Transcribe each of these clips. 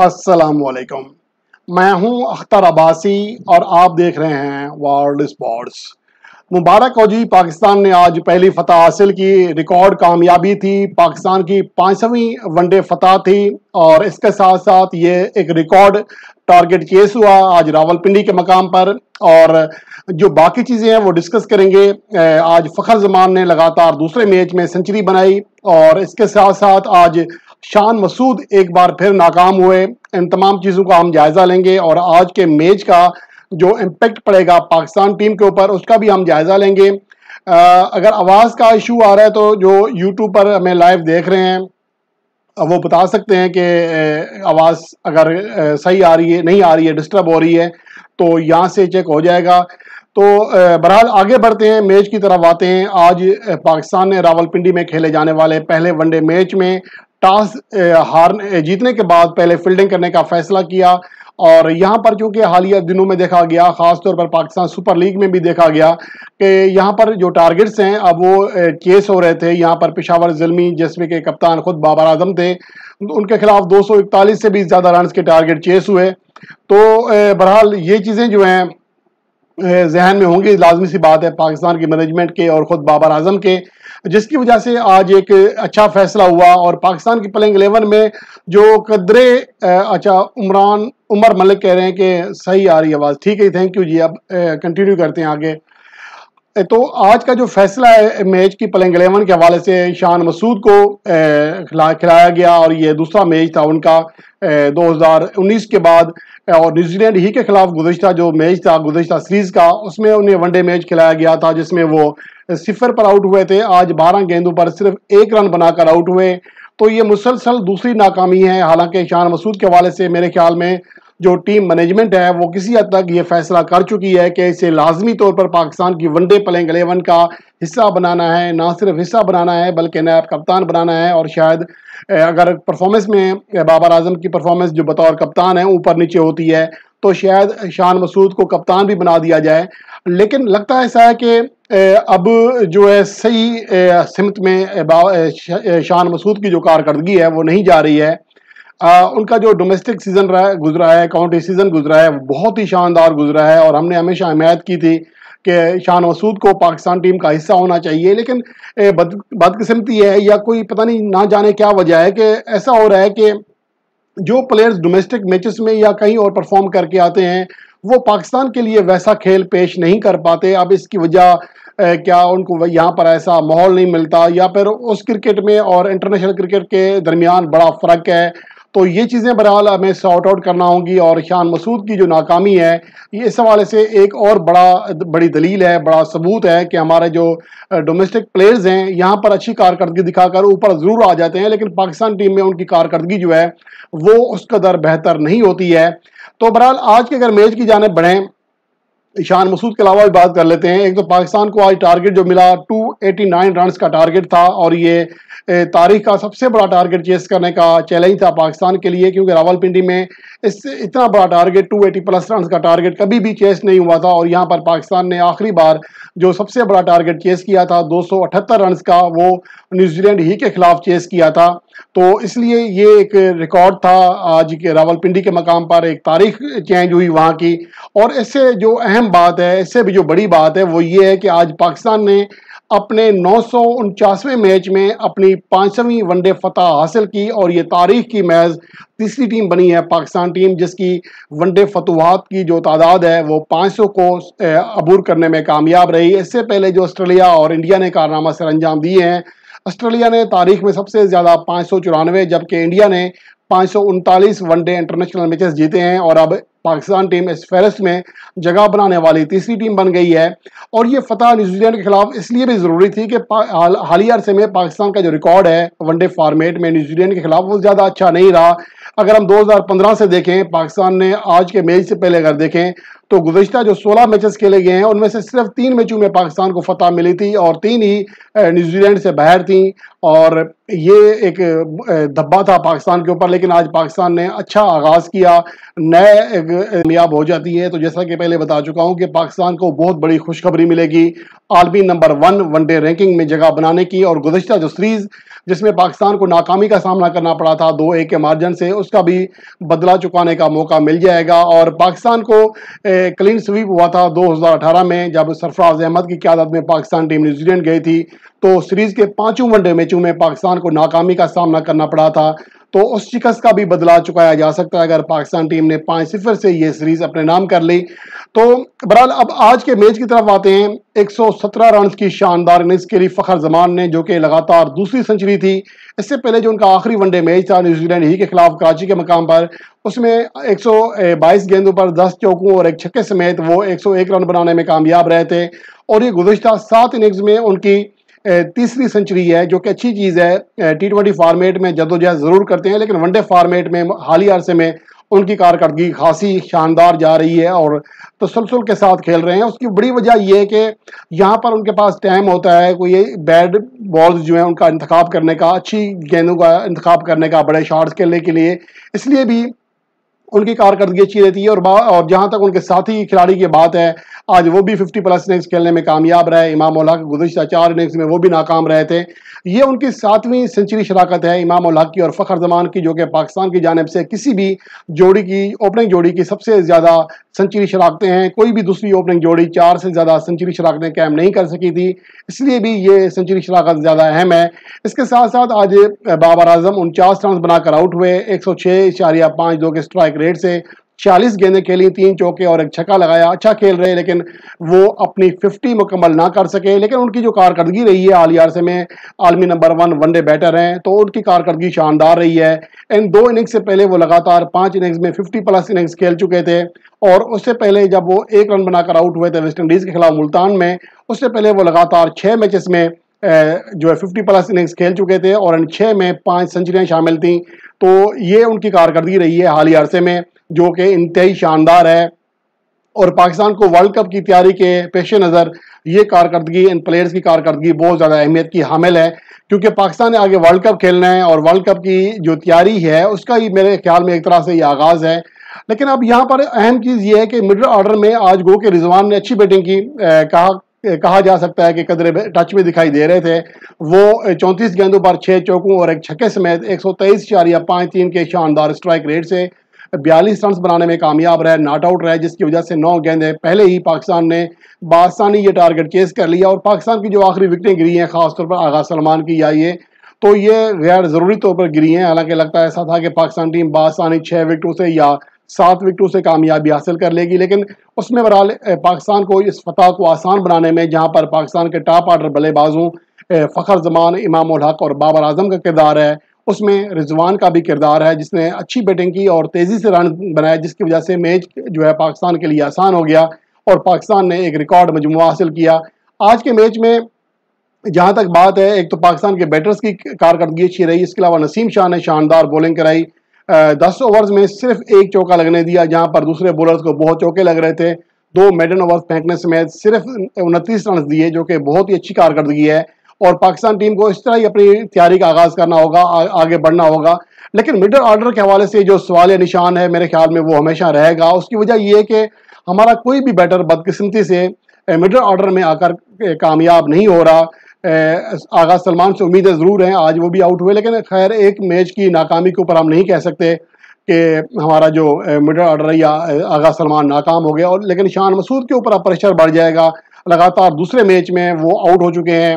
वालेकुम मैं हूं अख्तर अब्बासी और आप देख रहे हैं वर्ल्ड स्पोर्ट्स मुबारक हो जी पाकिस्तान ने आज पहली फतह हासिल की रिकॉर्ड कामयाबी थी पाकिस्तान की पाँचवीं वनडे फतह थी और इसके साथ साथ ये एक रिकॉर्ड टारगेट केस हुआ आज रावलपिंडी के मकाम पर और जो बाकी चीज़ें हैं वो डिस्कस करेंगे आज फ़खर जमान ने लगातार दूसरे मैच में सेंचुरी बनाई और इसके साथ साथ आज शान मसूद एक बार फिर नाकाम हुए इन तमाम चीज़ों का हम जायज़ा लेंगे और आज के मैच का जो इम्पेक्ट पड़ेगा पाकिस्तान टीम के ऊपर उसका भी हम जायज़ा लेंगे आ, अगर आवाज़ का इशू आ रहा है तो जो यूट्यूब पर हमें लाइव देख रहे हैं वो बता सकते हैं कि आवाज़ अगर सही आ रही है नहीं आ रही है डिस्टर्ब हो रही है तो यहाँ से चेक हो जाएगा तो बहरहाल आगे बढ़ते हैं मैच की तरफ आते हैं आज पाकिस्तान ने रावलपिंडी में खेले जाने वाले पहले वनडे मैच में टॉस हारने जीतने के बाद पहले फील्डिंग करने का फैसला किया और यहाँ पर चूंकि हालिया दिनों में देखा गया ख़ासतौर पर पाकिस्तान सुपर लीग में भी देखा गया कि यहाँ पर जो टारगेट्स हैं अब वो चेस हो रहे थे यहाँ पर पिशावर जलमी जिसमें के कप्तान खुद बाबर आजम थे उनके खिलाफ 241 से भी ज़्यादा रन के टारगेट चेस हुए तो बहरहाल ये चीज़ें जो हैं जहन में होंगे लाजमी सी बात है पाकिस्तान की मैनेजमेंट के और ख़ुद बाबर आजम के जिसकी वजह से आज एक अच्छा फैसला हुआ और पाकिस्तान की प्लेइंग एलेवन में जो कदरे अच्छा उमरान उमर मलिक कह रहे हैं कि सही आ रही आवाज़ ठीक है थैंक यू जी अब कंटिन्यू करते हैं आगे तो आज का जो फैसला है मैच की प्लेइंग एलेवन के हवाले से शान मसूद को खिलाया गया और ये दूसरा मैच था उनका 2019 के बाद और न्यूजीलैंड ही के खिलाफ गुजशत जो मैच था गुजशत सीरीज़ का उसमें उन्हें वनडे मैच खिलाया गया था जिसमें वो सिफर पर आउट हुए थे आज 12 गेंदों पर सिर्फ एक रन बनाकर आउट हुए तो ये मुसलसल दूसरी नाकामी है हालांकि शान मसूद के हवाले से मेरे ख्याल में जो टीम मैनेजमेंट है वो किसी हद तक ये फैसला कर चुकी है कि इसे लाजमी तौर पर पाकिस्तान की वनडे प्लेंग एलेवन का हिस्सा बनाना है ना सिर्फ हिस्सा बनाना है बल्कि नायब कप्तान बनाना है और शायद अगर परफॉर्मेंस में बाबर आजम की परफॉर्मेंस जो बतौर कप्तान है ऊपर नीचे होती है तो शायद शान मसूद को कप्तान भी बना दिया जाए लेकिन लगता ऐसा है कि अब जो है सही सिमत में शान मसूद की जो कारकर्दगी है वो नहीं जा रही है आ, उनका जो डोमेस्टिक सीज़न रहा है गुजरा है काउंटी सीज़न गुजरा है बहुत ही शानदार गुजरा है और हमने हमेशा हमायत की थी कि शान मसूद को पाकिस्तान टीम का हिस्सा होना चाहिए लेकिन बद बदकस्मती है या कोई पता नहीं ना जाने क्या वजह है कि ऐसा हो रहा है कि जो प्लेयर्स डोमेस्टिक मैचेस में या कहीं और परफॉर्म करके आते हैं वो पाकिस्तान के लिए वैसा खेल पेश नहीं कर पाते अब इसकी वजह क्या उनको यहाँ पर ऐसा माहौल नहीं मिलता या फिर उस क्रिकेट में और इंटरनेशनल क्रिकेट के दरमियान बड़ा फ़र्क है तो ये चीज़ें बहरहाल हमें सॉर्ट आउट करना होंगी और शान मसूद की जो नाकामी है ये इस हवाले से एक और बड़ा बड़ी दलील है बड़ा सबूत है कि हमारे जो डोमेस्टिक प्लेयर्स हैं यहाँ पर अच्छी कारकर्दगी दिखाकर ऊपर ज़रूर आ जाते हैं लेकिन पाकिस्तान टीम में उनकी कारकर्दगी जो है वो उस कदर बेहतर नहीं होती है तो बहरहाल आज के अगर मैच की जानब बढ़ें ईशान मसूद के अलावा भी बात कर लेते हैं एक तो पाकिस्तान को आज टारगेट जो मिला 289 रन्स का टारगेट था और ये तारीख का सबसे बड़ा टारगेट चेस करने का चैलेंज था पाकिस्तान के लिए क्योंकि रावलपिंडी में इस इतना बड़ा टारगेट 280 प्लस रन का टारगेट कभी भी चेस नहीं हुआ था और यहाँ पर पाकिस्तान ने आखिरी बार जो सबसे बड़ा टारगेट चेस किया था दो रन का वो न्यूजीलैंड ही के खिलाफ चेस किया था तो इसलिए ये एक रिकॉर्ड था आज के रावलपिंडी के मकाम पर एक तारीख चेंज हुई वहाँ की और इससे जो अहम बात है इससे भी जो बड़ी बात है वो ये है कि आज पाकिस्तान ने अपने नौ मैच में अपनी पाँचवीं वनडे फतह हासिल की और ये तारीख की मैच तीसरी टीम बनी है पाकिस्तान टीम जिसकी वनडे फतवाहत की जो तादाद है वो 500 को अबूर करने में कामयाब रही इससे पहले जो ऑस्ट्रेलिया और इंडिया ने कारनामा सर अंजाम दिए हैं ऑस्ट्रेलिया ने तारीख में सबसे ज़्यादा पाँच जबकि इंडिया ने पाँच वनडे इंटरनेशनल मैचेस जीते हैं और अब पाकिस्तान टीम इस फहरस्त में जगह बनाने वाली तीसरी टीम बन गई है और ये फतह न्यूजीलैंड के खिलाफ इसलिए भी ज़रूरी थी कि हालिया अरसे में पाकिस्तान का जो रिकॉर्ड है वनडे फार्मेट में न्यूजीलैंड के खिलाफ वो ज़्यादा अच्छा नहीं रहा अगर हम 2015 से देखें पाकिस्तान ने आज के मैच से पहले अगर देखें तो गुजशत जो 16 मैचेस खेले गए हैं उनमें से सिर्फ तीन मैचों में पाकिस्तान को फतह मिली थी और तीन ही न्यूजीलैंड से बाहर थी और ये एक धब्बा था पाकिस्तान के ऊपर लेकिन आज पाकिस्तान ने अच्छा आगाज़ किया नए कामयाब हो जाती है तो जैसा कि पहले बता चुका हूं कि पाकिस्तान को बहुत बड़ी खुशखबरी मिलेगी आलमी नंबर वन वनडे रैंकिंग में जगह बनाने की और गुजशत जो सीरीज़ जिसमें पाकिस्तान को नाकामी का सामना करना पड़ा था दो एक के मार्जन से उसका भी बदला चुकाने का मौका मिल जाएगा और पाकिस्तान को क्लीन स्वीप हुआ था 2018 में जब सरफराज अहमद की क्यादत में पाकिस्तान टीम न्यूजीलैंड गई थी तो सीरीज़ के पांचों वनडे मैचों में पाकिस्तान को नाकामी का सामना करना पड़ा था तो उस शिकस्त का भी बदला चुकाया जा सकता है अगर पाकिस्तान टीम ने पांच सिफर से ये सीरीज अपने नाम कर ली तो बहरहाल अब आज के मैच की तरफ आते हैं 117 रन की शानदार इनिंग्स के लिए फ़खर जमान ने जो कि लगातार दूसरी सेंचुरी थी इससे पहले जो उनका आखिरी वनडे मैच था न्यूजीलैंड ही के खिलाफ कराची के मकाम पर उसमें 122 गेंदों पर 10 चौकों और एक छक्के समेत वो 101 रन बनाने में कामयाब रहे थे और ये गुजशत सात इनिंग्स में उनकी तीसरी सेंचुरी है जो कि अच्छी चीज़ है टी ट्वेंटी फार्मेट में जदोजहद ज़रूर करते हैं लेकिन वनडे फार्मेट में हाल ही अरसे में उनकी कारकर्दगी खासी शानदार जा रही है और तसलसल के साथ खेल रहे हैं उसकी बड़ी वजह यह है कि यहाँ पर उनके पास टाइम होता है कोई बैड बॉल्स जो हैं उनका इंतखब करने का अच्छी गेंदों का इंतखब करने का बड़े शॉट्स खेलने के लिए इसलिए भी उनकी कारकर्दगी अच्छी रहती है और और जहाँ तक उनके साथी खिलाड़ी की बात है आज वो भी 50 प्लस इनिंग्स खेलने में कामयाब रहे इमाम उल्ला गुजशत चार इनिंग्स में वो भी नाकाम रहे थे ये उनकी सातवीं सेंचुरी शराकत है इमाम उल की और फ़खर जमान की जो कि पाकिस्तान की जानब से किसी भी जोड़ी की ओपनिंग जोड़ी की सबसे ज़्यादा सेंचुरी शराकतें हैं कोई भी दूसरी ओपनिंग जोड़ी चार से ज़्यादा सेंचुरी शराकतें कैम नहीं कर सकी थी इसलिए भी ये सेंचुरी शराकत ज़्यादा अहम है इसके साथ साथ आज बाबर आजम उनचास रन बनाकर आउट हुए एक सौ छः इशारिया पाँच दो के स्ट्राइक रेट से चालीस गेंदें खेली तीन चौके और एक छक्का लगाया अच्छा खेल रहे लेकिन वो अपनी फिफ्टी मुकम्मल ना कर सके लेकिन उनकी जो कारकर्दगी रही है आलिया से में आलमी नंबर वन वनडे बैटर हैं तो उनकी कारकर्दगी शानदार रही है इन दो इनिंग्स से पहले वो लगातार पाँच इनिंग्स में फिफ्टी प्लस इनिंग्स खेल चुके थे और उससे पहले जब वो एक रन बनाकर आउट हुए थे वेस्ट इंडीज़ के खिलाफ मुल्तान में उससे पहले वो लगातार छः मैचेस में जो है फिफ्टी प्लस इनिंग्स खेल चुके थे और इन छः में पाँच सेंचुरियाँ शामिल थी तो ये उनकी कारकर्दगी रही है ही अरसे में जो कि इंतहाई शानदार है और पाकिस्तान को वर्ल्ड कप की तैयारी के पेश नज़र ये कारकर्दगी इन प्लेयर्स की कारकर्दगी बहुत ज़्यादा अहमियत की हामिल है क्योंकि पाकिस्तान ने आगे वर्ल्ड कप खेलना है और वर्ल्ड कप की जो तैयारी है उसका ही मेरे ख्याल में एक तरह से ये आगाज़ है लेकिन अब यहाँ पर अहम चीज़ ये है कि मिडल ऑर्डर में आज गो के रिजवान ने अच्छी बैटिंग की कहा कहा जा सकता है कि कदरे टच में दिखाई दे रहे थे वो चौंतीस गेंदों पर छः चौकों और एक छक्के समेत एक सौ तेईस चार या पाँच तीन के शानदार स्ट्राइक रेट से बयालीस रन बनाने में कामयाब रहे नॉट आउट रहे जिसकी वजह से नौ गेंदें पहले ही पाकिस्तान ने बासानी ये टारगेट केस कर लिया और पाकिस्तान की जो आखिरी विकटें गिरी हैं खासतौर पर आगा सलमान की या ये तो ये गैर ज़रूरी तौर पर गिरी हैं हालांकि लगता ऐसा था कि पाकिस्तान टीम बासानी छः विकटों से या सात विकटों से कामयाबी हासिल कर लेगी लेकिन उसमें बहरहाल पाकिस्तान को इस फतह को आसान बनाने में जहाँ पर पाकिस्तान के टॉप आर्डर बल्लेबाजों फ़खर जमान इमाम हक और बाबर आजम का किरदार है उसमें रिजवान का भी किरदार है जिसने अच्छी बैटिंग की और तेज़ी से रन बनाया जिसकी वजह से मैच जो है पाकिस्तान के लिए आसान हो गया और पाकिस्तान ने एक रिकॉर्ड मजमू हासिल किया आज के मैच में जहाँ तक बात है एक तो पाकिस्तान के बैटर्स की कारकर्दगी अच्छी रही इसके अलावा नसीम शाह ने शानदार बॉलिंग कराई दस ओवर्स में सिर्फ एक चौका लगने दिया जहाँ पर दूसरे बॉलर्स को बहुत चौके लग रहे थे दो मेडन ओवर फेंकने समेत सिर्फ उनतीस रन दिए जो कि बहुत ही अच्छी कारकर्दगी है और पाकिस्तान टीम को इस तरह ही अपनी तैयारी का आगाज़ करना होगा आ, आगे बढ़ना होगा लेकिन मिडल ऑर्डर के हवाले से जो सवाल या निशान है मेरे ख्याल में वो हमेशा रहेगा उसकी वजह यह है कि हमारा कोई भी बैटर बदकिस्मती से मिडल ऑर्डर में आकर कामयाब नहीं हो रहा आगा सलमान से उम्मीदें ज़रूर हैं आज वो भी आउट हुए लेकिन खैर एक मैच की नाकामी के ऊपर हम नहीं कह सकते कि हमारा जो मिडल ऑर्डर या आगा सलमान नाकाम हो गया और लेकिन शान मसूद के ऊपर अब प्रेशर बढ़ जाएगा लगातार दूसरे मैच में वो आउट हो चुके हैं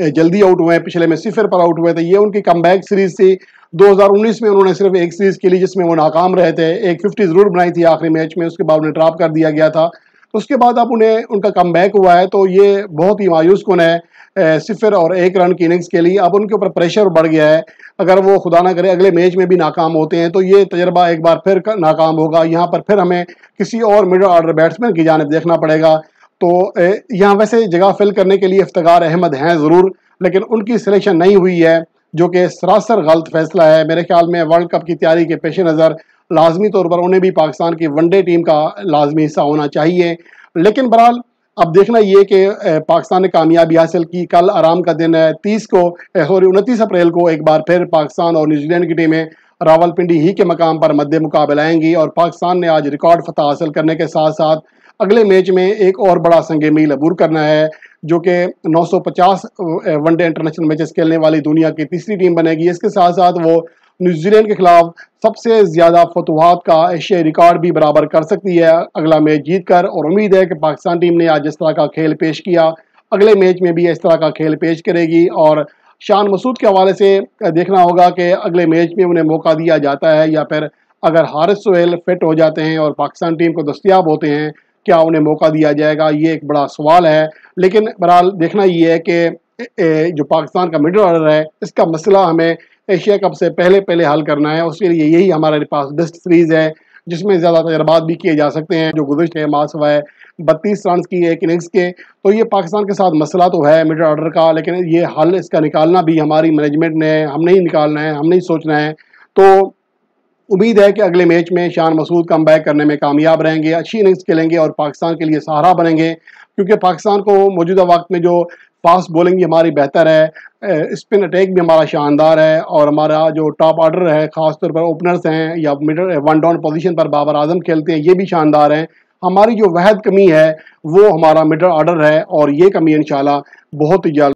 जल्दी आउट हुए हैं पिछले में सिफर पर आउट हुए थे ये उनकी कम सीरीज थी 2019 में उन्होंने सिर्फ एक सीरीज खेली जिसमें वो नाकाम रहे थे एक फिफ्टी ज़रूर बनाई थी आखिरी मैच में उसके बाद उन्हें ड्राप कर दिया गया था उसके बाद अब उन्हें उनका कम हुआ है तो ये बहुत ही मायूस कन है सिफर और एक रन की इनिंग्स के लिए अब उनके ऊपर प्रेशर बढ़ गया है अगर वो खुदा ना करे अगले मैच में भी नाकाम होते हैं तो ये तजर्बा एक बार फिर नाकाम होगा यहाँ पर फिर हमें किसी और मिडल ऑर्डर बैट्समैन की जानब देखना पड़ेगा तो यहाँ वैसे जगह फिल करने के लिए इफ्तार अहमद हैं ज़रूर लेकिन उनकी सिलेक्शन नहीं हुई है जो कि सरासर गलत फैसला है मेरे ख्याल में वर्ल्ड कप की तैयारी के पेश नज़र लाजमी तौर पर उन्हें भी पाकिस्तान की वनडे टीम का लाजमी हिस्सा होना चाहिए लेकिन बहरहाल अब देखना ये कि पाकिस्तान ने कामयाबी हासिल की कल आराम का दिन है तीस को सॉरी उनतीस अप्रैल को एक बार फिर पाकिस्तान और न्यूजीलैंड की टीमें रावलपिंडी ही के मकाम पर मद्दे मुकाबले आएंगी और पाकिस्तान ने आज रिकॉर्ड फतह हासिल करने के साथ साथ अगले मैच में एक और बड़ा संग मील अबूर करना है जो कि 950 वनडे इंटरनेशनल मैचेस खेलने वाली दुनिया की तीसरी टीम बनेगी इसके साथ साथ वो न्यूजीलैंड के खिलाफ सबसे ज़्यादा फतवाहत का एशियाई रिकॉर्ड भी बराबर कर सकती है अगला मैच जीत कर और उम्मीद है कि पाकिस्तान टीम ने आज इस तरह का खेल पेश किया अगले मैच में भी इस तरह का खेल पेश करेगी और शान मसूद के हवाले से देखना होगा कि अगले मैच में उन्हें मौका दिया जाता है या फिर अगर हारिस सोहेल फिट हो जाते हैं और पाकिस्तान टीम को दस्तियाब होते हैं क्या उन्हें मौका दिया जाएगा ये एक बड़ा सवाल है लेकिन बहरहाल देखना ये है कि जो पाकिस्तान का मिडल ऑर्डर है इसका मसला हमें एशिया कप से पहले पहले हल करना है उसके लिए यही हमारे पास बेस्ट सीरीज़ है जिसमें ज़्यादा तजर्बात भी किए जा सकते हैं जो गुजशत है मास हुआ है बत्तीस रन की एक इनिंग्स के तो ये पाकिस्तान के साथ मसला तो है मिडल ऑर्डर का लेकिन ये हल इसका निकालना भी हमारी मैनेजमेंट ने हमने ही निकालना है हमने ही सोचना है तो उम्मीद है कि अगले मैच में शान मसूद कम बैक करने में कामयाब रहेंगे अच्छी इनिंग्स खेलेंगे और पाकिस्तान के लिए सहारा बनेंगे क्योंकि पाकिस्तान को मौजूदा वक्त में जो फास्ट बॉलिंग भी हमारी बेहतर है स्पिन अटैक भी हमारा शानदार है और हमारा जो टॉप ऑर्डर है ख़ासतौर पर ओपनर्स हैं या मिडल वन डाउन पोजीशन पर बाबर आजम खेलते हैं ये भी शानदार हैं हमारी जो वहद कमी है वो हमारा मिडल ऑर्डर है और ये कमी इन बहुत जल्द